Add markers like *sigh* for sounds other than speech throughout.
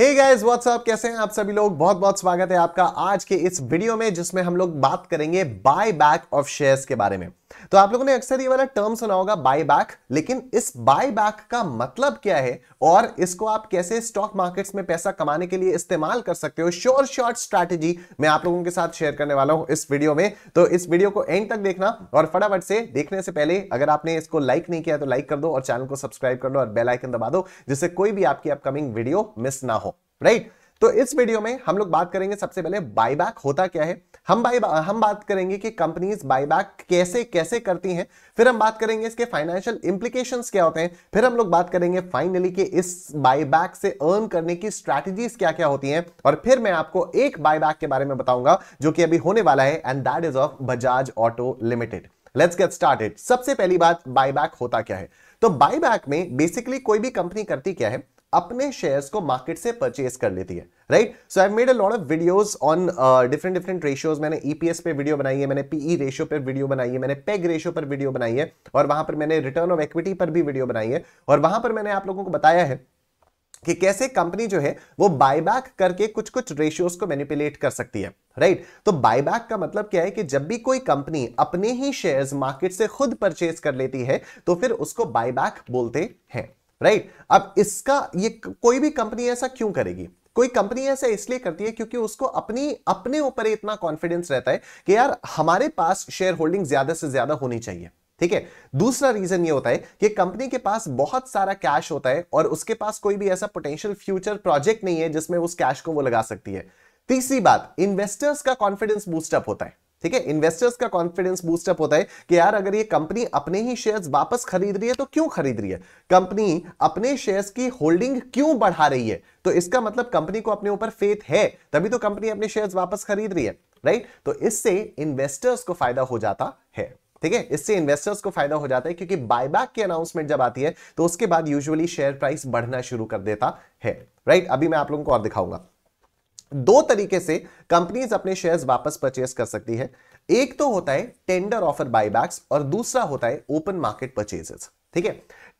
Hey guys what's up कैसे हैं आप सभी लोग बहुत बहुत स्वागत है आपका आज के इस वीडियो में जिसमें हम लोग बात करेंगे बाय बैक ऑफ शेयर्स के बारे में तो आप लोगों ने अक्सर ये वाला टर्म सुना होगा बाय बैक लेकिन इस बाय बैक का मतलब क्या है और इसको आप कैसे स्टॉक मार्केट्स में पैसा कमाने के लिए इस्तेमाल कर सकते हो श्योर शॉर्ट स्ट्रैटेजी मैं आप लोगों के साथ शेयर करने वाला हूं इस वीडियो में तो इस वीडियो को एंड तक देखना और फटाफट से देखने से पहले अगर आपने इसको लाइक नहीं किया तो लाइक कर दो और चैनल को सब्सक्राइब कर लो और बेलाइकन दबा दो जिससे कोई भी आपकी अपकमिंग वीडियो मिस ना हो राइट right? तो इस वीडियो में हम लोग बात करेंगे सबसे पहले बायबैक होता क्या है हम बाई हम बात करेंगे कि कंपनीज बायबैक कैसे कैसे करती हैं फिर हम बात करेंगे इसके फाइनेंशियल इंप्लीकेशंस क्या होते हैं फिर हम लोग बात करेंगे फाइनली कि इस बायबैक से अर्न करने की स्ट्रैटेजीज क्या क्या होती हैं और फिर मैं आपको एक बायबैक के बारे में बताऊंगा जो कि अभी होने वाला है and that is of Bajaj auto limited let's get started सबसे पहली बात बाईबैक होता क्या है तो बायबैक में बेसिकली कोई भी कंपनी करती क्या है अपने शेयर्स को मार्केट से परचेज कर लेती है right so I made a lot of videos on different different ratios मैंने ईपीएस e पे वीडियो बनाई है मैंने पीई रेशियो पर वीडियो बनाई है मैंने पेग रेशियो e पर वीडियो बनाई है और वहां पर मैंने रिटर्न ऑफ इक्विटी पर भी वीडियो बनाई है और वहां पर मैंने आप लोगों को बताया है कि कैसे कंपनी जो है वो बायबैक करके कुछ कुछ रेशियोज को मैनिपुलेट कर सकती है राइट right? तो बायबैक का मतलब क्या है कि जब भी कोई कंपनी अपने ही शेयर्स मार्केट से खुद परचेज कर लेती है तो फिर उसको बायबैक बोलते हैं राइट अब इसका ये कोई भी कंपनी ऐसा क्यों करेगी कोई कंपनी ऐसा इसलिए करती है क्योंकि उसको अपनी अपने ऊपर इतना कॉन्फिडेंस रहता है कि यार हमारे पास शेयर होल्डिंग ज्यादा से ज्यादा होनी चाहिए ठीक है दूसरा रीजन ये होता है कि कंपनी के पास बहुत सारा कैश होता है और उसके पास कोई भी ऐसा पोटेंशियल फ्यूचर प्रोजेक्ट नहीं है जिसमें उस कैश को वो लगा सकती है तीसरी बात इन्वेस्टर्स का कॉन्फिडेंस बूस्टअप होता है ठीक है इन्वेस्टर्स का कॉन्फिडेंस बूस्टअप होता है कि यार अगर ये कंपनी अपने ही शेयर्स वापस खरीद रही है तो क्यों खरीद रही है कंपनी अपने शेयर्स की होल्डिंग क्यों बढ़ा रही है तो इसका मतलब कंपनी को अपने ऊपर फेथ है तभी तो कंपनी अपने शेयर्स वापस खरीद रही है राइट तो इससे इन्वेस्टर्स को फायदा हो जाता है ठीक है इससे इन्वेस्टर्स को फायदा हो जाता है क्योंकि बायबैक की अनाउंसमेंट जब आती है तो उसके बाद यूजुअली शेयर प्राइस बढ़ना शुरू कर देता है राइट अभी मैं आप लोगों को और दिखाऊंगा दो तरीके से कंपनीज अपने शेयर्स वापस परचेस कर सकती है एक तो होता है टेंडर ऑफर बायबैक्स और दूसरा होता है ओपन मार्केट परचेजेस ठीक है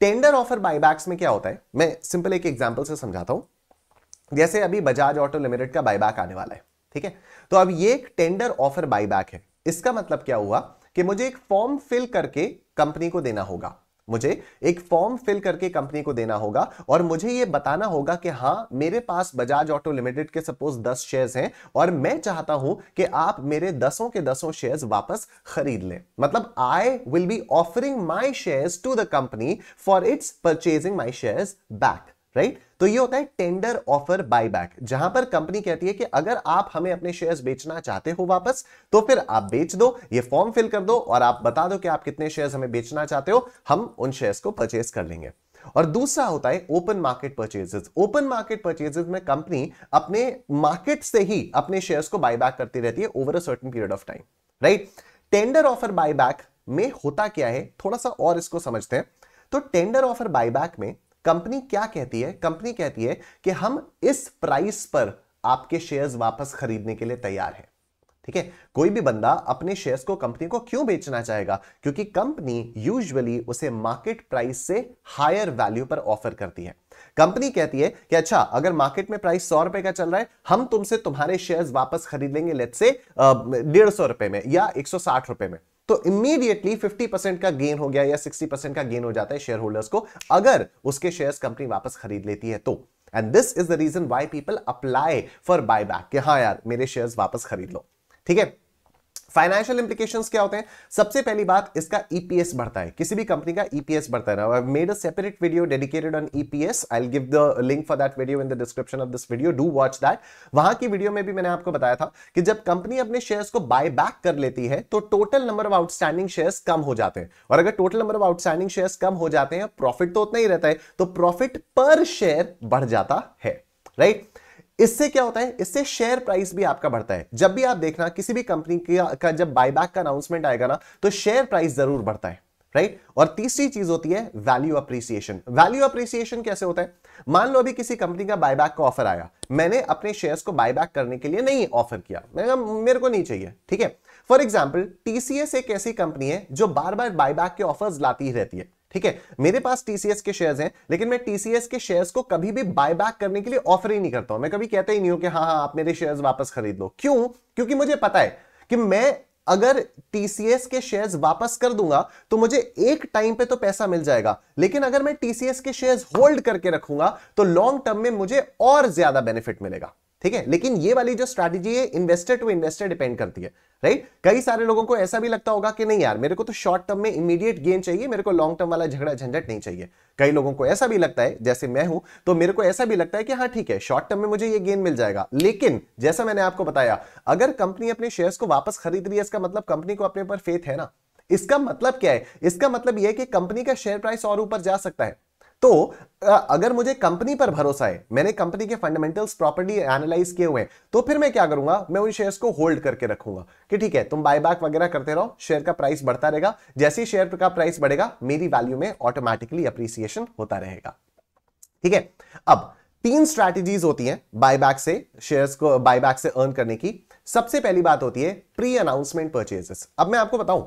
टेंडर ऑफर बायबैक्स में क्या होता है मैं सिंपल एक एग्जांपल से समझाता हूं जैसे अभी बजाज ऑटो लिमिटेड का बायबैक आने वाला है ठीक है तो अब ये एक टेंडर ऑफर बायबैक है इसका मतलब क्या हुआ कि मुझे एक फॉर्म फिल करके कंपनी को देना होगा मुझे एक फॉर्म फिल करके कंपनी को देना होगा और मुझे यह बताना होगा कि हाँ मेरे पास बजाज ऑटो लिमिटेड के सपोज दस शेयर्स हैं और मैं चाहता हूं कि आप मेरे दसों के दसों शेयर्स वापस खरीद लें मतलब I will be offering my shares to the company for its purchasing my shares back right right? तो ये होता है टेंडर ऑफर बायबैक जहां पर कंपनी कहती है कि अगर आप हमें अपने शेयर्स बेचना चाहते हो वापस तो फिर आप बेच दो ये फॉर्म फिल कर दो और आप बता दो कि आप कितने शेयर्स हमें बेचना चाहते हो हम उन शेयर्स को परचेज कर लेंगे और दूसरा होता है open market purchases open market purchases में कंपनी अपने मार्केट से ही अपने शेयर्स को बायबैक करती रहती है over a certain period of time right tender offer buyback में होता क्या है थोड़ा सा और इसको समझते हैं तो टेंडर ऑफर बायबैक में कंपनी क्या कहती है कंपनी कहती है कि हम इस प्राइस पर आपके शेयर्स वापस खरीदने के लिए तैयार है ठीक है कोई भी बंदा अपने शेयर्स को कंपनी को क्यों बेचना चाहेगा क्योंकि कंपनी यूजुअली उसे मार्केट प्राइस से हायर वैल्यू पर ऑफर करती है कंपनी कहती है कि अच्छा अगर मार्केट में प्राइस सौ रुपए का चल रहा है हम तुमसे तुम्हारे शेयर्स वापस खरीद लेंगे लेट से डेढ़ सौ रुपए में या एक सौ साठ रुपए में तो इमीडिएटली 50% का गेन हो गया या 60% का गेन हो जाता है शेयर होल्डर्स को अगर उसके शेयर्स कंपनी वापस खरीद लेती है तो and this is the reason why people apply for buy back हाँ यार मेरे शेयर्स वापस खरीद लो ठीक है फाइनेंशियल इंप्लीकेशन क्या होते हैं सबसे पहली बात इसका ईपीएस e बढ़ता है किसी भी कंपनी का ईपीएस e बढ़ता है I made a separate video dedicated on EPS I give the link for that video in the description of this video do watch that वहां की वीडियो में भी मैंने आपको बताया था कि जब कंपनी अपने शेयर्स को बाय बैक कर लेती है तो total number of outstanding shares कम हो जाते हैं और अगर total number of outstanding shares कम हो जाते हैं प्रॉफिट तो उतना ही रहता है तो प्रॉफिट पर शेयर बढ़ जाता है राइट right? इससे क्या होता है इससे शेयर प्राइस भी आपका बढ़ता है जब भी आप देखना किसी भी कंपनी का जब बायबैक का अनाउंसमेंट आएगा ना तो शेयर प्राइस जरूर बढ़ता है राइट right? और तीसरी चीज होती है वैल्यू अप्रिसिएशन वैल्यू अप्रिसिएशन कैसे होता है मान लो अभी किसी कंपनी का बायबैक का ऑफर आया मैंने अपने शेयर्स को बायबैक करने के लिए नहीं ऑफर किया मैंने कहा मेरे को नहीं चाहिए ठीक है फॉर एग्जाम्पल टीसीएस एक ऐसी कंपनी है जो बार बार बायबैक के ऑफर्स लाती ही रहती है ठीक है मेरे पास टीसीएस के शेयर्स हैं लेकिन मैं टीसीएस के शेयर्स को कभी भी बायबैक करने के लिए ऑफर ही नहीं करता हूं मैं कभी कहता ही नहीं हूं कि हाँ हाँ आप मेरे शेयर्स वापस खरीद लो क्यों क्योंकि मुझे पता है कि मैं अगर टीसीएस के शेयर्स वापस कर दूंगा तो मुझे एक टाइम पे तो पैसा मिल जाएगा लेकिन अगर मैं टीसीएस के शेयर्स होल्ड करके रखूंगा तो लॉन्ग टर्म में मुझे और ज्यादा बेनिफिट मिलेगा ठीक है लेकिन ये वाली जो स्ट्रेटेजी है इन्वेस्टर टू इन्वेस्टर डिपेंड करती है राइट कई सारे लोगों को ऐसा भी लगता होगा कि नहीं यार मेरे को तो शॉर्ट टर्म में इमीडिएट गेन चाहिए मेरे को लॉन्ग टर्म वाला झगड़ा झंझट नहीं चाहिए कई लोगों को ऐसा भी लगता है जैसे मैं हूं तो मेरे को ऐसा भी लगता है कि हाँ ठीक है शॉर्ट टर्म में मुझे ये गेन मिल जाएगा लेकिन जैसा मैंने आपको बताया अगर कंपनी अपने शेयर्स को वापस खरीद रही है इसका मतलब कंपनी को अपने पर फेथ है ना इसका मतलब क्या है इसका मतलब यह है कि कंपनी का शेयर प्राइस और ऊपर जा सकता है तो अगर मुझे कंपनी पर भरोसा है मैंने कंपनी के फंडामेंटल्स प्रॉपर्टी एनालाइज किए हुए तो फिर मैं क्या करूंगा मैं उन शेयर्स को होल्ड करके रखूंगा कि ठीक है तुम बायबैक वगैरह करते रहो शेयर का प्राइस बढ़ता रहेगा जैसे ही शेयर का प्राइस बढ़ेगा मेरी वैल्यू में ऑटोमेटिकली अप्रिसिएशन होता रहेगा ठीक है अब तीन स्ट्रैटेजीज होती हैं बायबैक से शेयर्स को बायबैक से अर्न करने की सबसे पहली बात होती है प्री अनाउंसमेंट परचेजेस अब मैं आपको बताऊं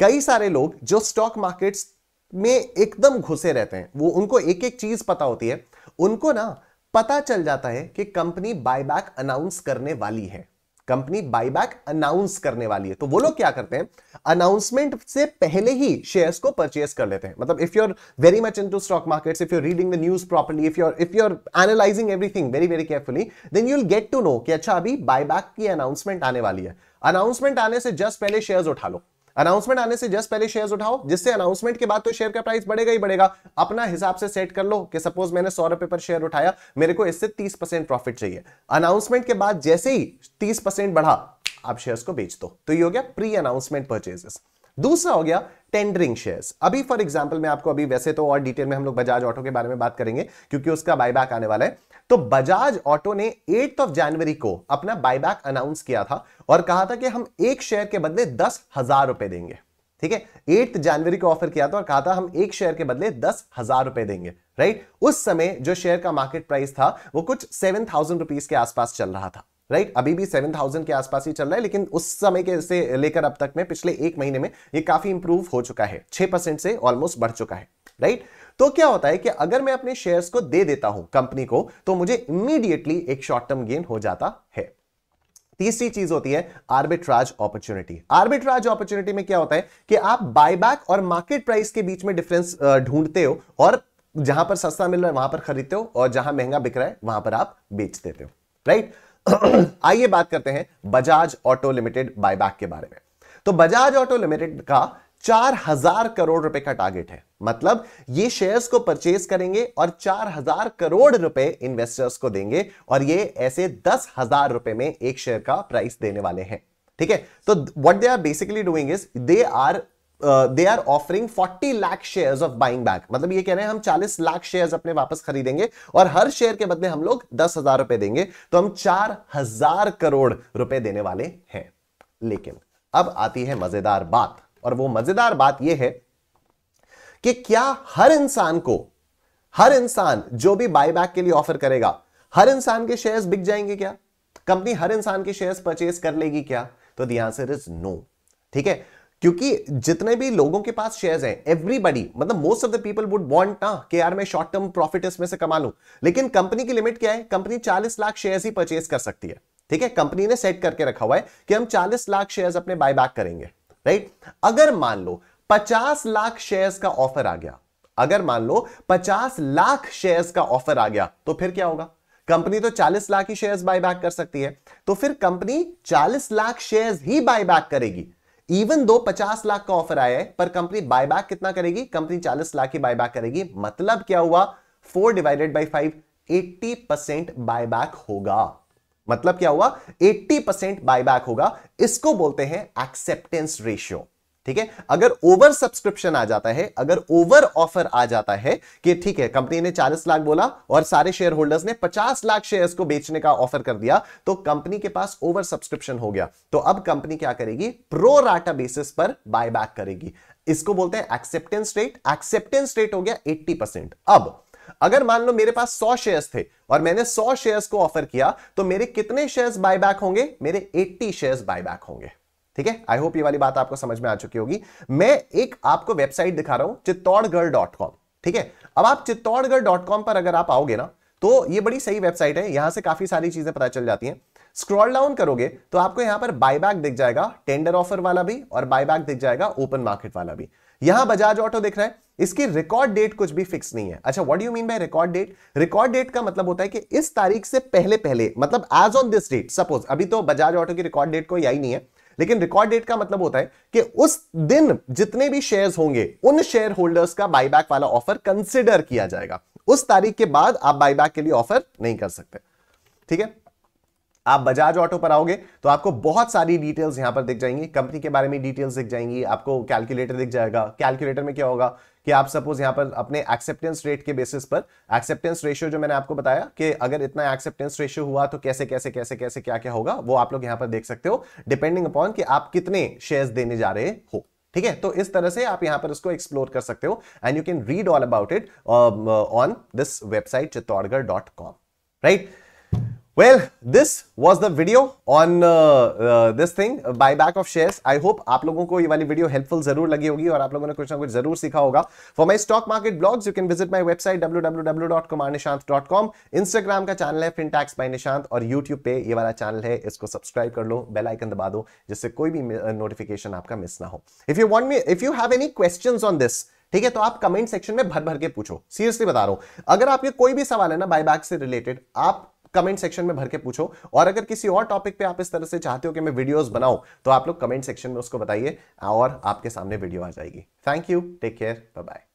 कई सारे लोग जो स्टॉक मार्केट्स में एकदम घुसे रहते हैं वो उनको एक एक चीज पता होती है उनको ना पता चल जाता है कि कंपनी बायबैक अनाउंस करने वाली है कंपनी बायबैक अनाउंस करने वाली है तो वो लोग क्या करते हैं अनाउंसमेंट से पहले ही शेयर्स को परचेस कर लेते हैं मतलब if you are very much into stock markets if you reading the news properly if your if you are analysing everything very very carefully then you will get to know कि अच्छा अभी buyback की announcement आने वाली है announcement आने से just पहले शेयर्स उठा लो अनाउंसमेंट आने से जस्ट पहले शेयर्स उठाओ जिससे अनाउंसमेंट के बाद तो शेयर का प्राइस बढ़ेगा ही बढ़ेगा अपना हिसाब से सेट कर लो कि सपोज मैंने सौ रुपए पर शेयर उठाया मेरे को इससे तीस परसेंट प्रॉफिट चाहिए अनाउंसमेंट के बाद जैसे ही तीस परसेंट बढ़ा आप शेयर्स को बेच दो तो ये हो गया प्री अनाउंसमेंट परचेजेस दूसरा हो गया टेंडरिंग शेयर्स अभी फॉर एग्जांपल मैं आपको अभी वैसे तो और डिटेल में हम लोग बजाज ऑटो के बारे में बात करेंगे क्योंकि उसका बायबैक आने वाला है तो बजाज ऑटो ने एट ऑफ जनवरी को अपना बायबैक अनाउंस किया था और कहा था कि हम एक शेयर के बदले दस हजार रुपए देंगे ठीक है एट्थ जनवरी को ऑफर किया था और कहा था हम एक शेयर के बदले दस हजार रुपए देंगे राइट उस समय जो शेयर का मार्केट प्राइस था वो कुछ सेवन थाउजेंड रुपीज के आसपास चल रहा था राइट right? अभी भी 7000 के आसपास ही चल रहा है लेकिन उस समय के से लेकर अब तक में पिछले एक महीने में ये काफी इंप्रूव हो चुका है 6% से ऑलमोस्ट बढ़ चुका है राइट right? तो क्या होता है कि अगर मैं अपने शेयर्स को दे देता हूं कंपनी को तो मुझे इमीडिएटली एक शॉर्ट टर्म गेन हो जाता है तीसरी चीज होती है आर्बिट्राज अपॉर्चुनिटी आर्बिट्राज अपॉर्चुनिटी में क्या होता है कि आप बायबैक और मार्केट प्राइस के बीच में डिफरेंस ढूंढते हो और जहां पर सस्ता मिल रहा है वहां पर खरीदते हो और जहां महंगा बिक रहा है वहां पर आप बेच देते हो राइट right? *coughs* आइए बात करते हैं बजाज ऑटो लिमिटेड बायबैक के बारे में तो बजाज ऑटो लिमिटेड का चार हजार करोड़ रुपए का टारगेट है मतलब ये शेयर्स को परचेज करेंगे और चार हजार करोड़ रुपए इन्वेस्टर्स को देंगे और ये ऐसे दस हजार रुपए में एक शेयर का प्राइस देने वाले हैं ठीक है तो what they are basically doing is they are they are offering 40 lakh shares of buying back मतलब ये कह रहे हैं हम 40 लाख शेयर्स अपने वापस खरीदेंगे और हर शेयर के बदले हम लोग दस हजार रुपए देंगे तो हम चार हजार करोड़ रुपए देने वाले हैं लेकिन अब आती है मजेदार बात और वो मजेदार बात ये है कि क्या हर इंसान को हर इंसान जो भी बायबैक के लिए ऑफर करेगा हर इंसान के शेयर्स बिक जाएंगे क्या कंपनी हर इंसान के शेयर्स परचेज कर लेगी क्या तो दी आंसर इज नो ठीक है क्योंकि जितने भी लोगों के पास शेयर्स हैं एवरीबडी मतलब most of the people would want ना कि यार मैं शॉर्ट टर्म प्रॉफिट इसमें से कमा लूं लेकिन कंपनी की लिमिट क्या है कंपनी 40 लाख शेयर्स ही परचेज कर सकती है ठीक है कंपनी ने सेट करके रखा हुआ है कि हम 40 लाख शेयर्स अपने बैक करेंगे राइट अगर मान लो पचास लाख शेयर्स का ऑफर आ गया अगर मान लो पचास लाख शेयर्स का ऑफर आ गया तो फिर क्या होगा कंपनी तो 40 लाख ही शेयर्स बैक कर सकती है तो फिर कंपनी 40 लाख शेयर्स ही बायबैक करेगी इवन दो 50 लाख का ऑफर आया है पर कंपनी बायबैक कितना करेगी कंपनी 40 लाख की बायबैक करेगी मतलब क्या हुआ 4 डिवाइडेड बाई 5 80 परसेंट बायबैक होगा मतलब क्या हुआ 80 परसेंट बायबैक होगा इसको बोलते हैं एक्सेप्टेंस रेशियो ठीक है अगर ओवर सब्सक्रिप्शन आ जाता है अगर ओवर ऑफर आ जाता है कि ठीक है कंपनी ने 40 लाख बोला और सारे शेयर होल्डर्स ने 50 लाख शेयर्स को बेचने का ऑफर कर दिया तो कंपनी के पास ओवर सब्सक्रिप्शन हो गया तो अब कंपनी क्या करेगी प्रो राटा बेसिस पर बायबैक करेगी इसको बोलते हैं एक्सेप्टेंस रेट एक्सेप्टेंस रेट हो गया एट्टी परसेंट अब अगर मान लो मेरे पास सौ शेयर्स थे और मैंने सौ शेयर्स को ऑफर किया तो मेरे कितने शेयर्स बायबैक होंगे मेरे एट्टी शेयर्स बायबैक होंगे ठीक है आई होप ये वाली बात आपको समझ में आ चुकी होगी मैं एक आपको वेबसाइट दिखा रहा हूं चित्तौड़गढ़ डॉट कॉम ठीक है अब आप चित्तौड़गढ़ डॉट कॉम पर अगर आप आओगे ना तो ये बड़ी सही वेबसाइट है यहां से काफी सारी चीजें पता चल जाती हैं स्क्रॉल डाउन करोगे तो आपको यहां पर बायबैक दिख जाएगा टेंडर ऑफर वाला भी और बायबैक दिख जाएगा ओपन मार्केट वाला भी यहां बजाज ऑटो दिख रहा है इसकी रिकॉर्ड डेट कुछ भी फिक्स नहीं है अच्छा what you mean by record date record date का मतलब होता है कि इस तारीख से पहले पहले मतलब as on this date suppose अभी तो बजाज ऑटो की रिकॉर्ड डेट कोई आई नहीं है लेकिन रिकॉर्ड डेट का मतलब होता है कि उस दिन जितने भी शेयर्स होंगे उन शेयर होल्डर्स का बाईबैक वाला ऑफर कंसिडर किया जाएगा उस तारीख के बाद आप बाईबैक के लिए ऑफर नहीं कर सकते ठीक है आप बजाज ऑटो पर आओगे तो आपको बहुत सारी डिटेल्स यहां पर दिख जाएंगी कंपनी के बारे में डिटेल्स दिख जाएंगी आपको कैलकुलेटर दिख जाएगा कैलकुलेटर में क्या होगा कि आप सपोज यहां पर अपने एक्सेप्टेंस रेट के बेसिस पर एक्सेप्टेंस रेशियो जो मैंने आपको बताया कि अगर इतना एक्सेप्टेंस रेशियो हुआ तो कैसे कैसे कैसे कैसे क्या क्या होगा वो आप लोग यहां पर देख सकते हो डिपेंडिंग अपॉन कि आप कितने शेयर्स देने जा रहे हो ठीक है तो इस तरह से आप यहां पर इसको एक्सप्लोर कर सकते हो and you can read all about it on this website Chittorgarh right well this was the video on this thing buy back of share I hope आप लोगों को ये वाली वीडियो हेल्पफुल जरूर लगी होगी और आप लोगों ने कुछ ना कुछ जरूर सीखा होगा for my stock market blogs you can visit my website W W W dot Kumar Nishant dot com Instagram का चैनल है फिनटैक्स बाई निशांत और यूट्यूब पे ये वाला चैनल है इसको सब्सक्राइब कर लो बेल आइकन दबा दो जिससे कोई भी नोटिफिकेशन uh, आपका मिस ना हो if you want me if you have any question on this ठीक है तो आप कमेंट सेक्शन में भर भर के पूछो सीरियसली बता रहा हूं अगर आपके कोई भी सवाल है ना बैक से रिलेटेड आप कमेंट सेक्शन में भर के पूछो और अगर किसी और टॉपिक पे आप इस तरह से चाहते हो कि मैं वीडियोस बनाऊं तो आप लोग कमेंट सेक्शन में उसको बताइए और आपके सामने वीडियो आ जाएगी thank you take care bye bye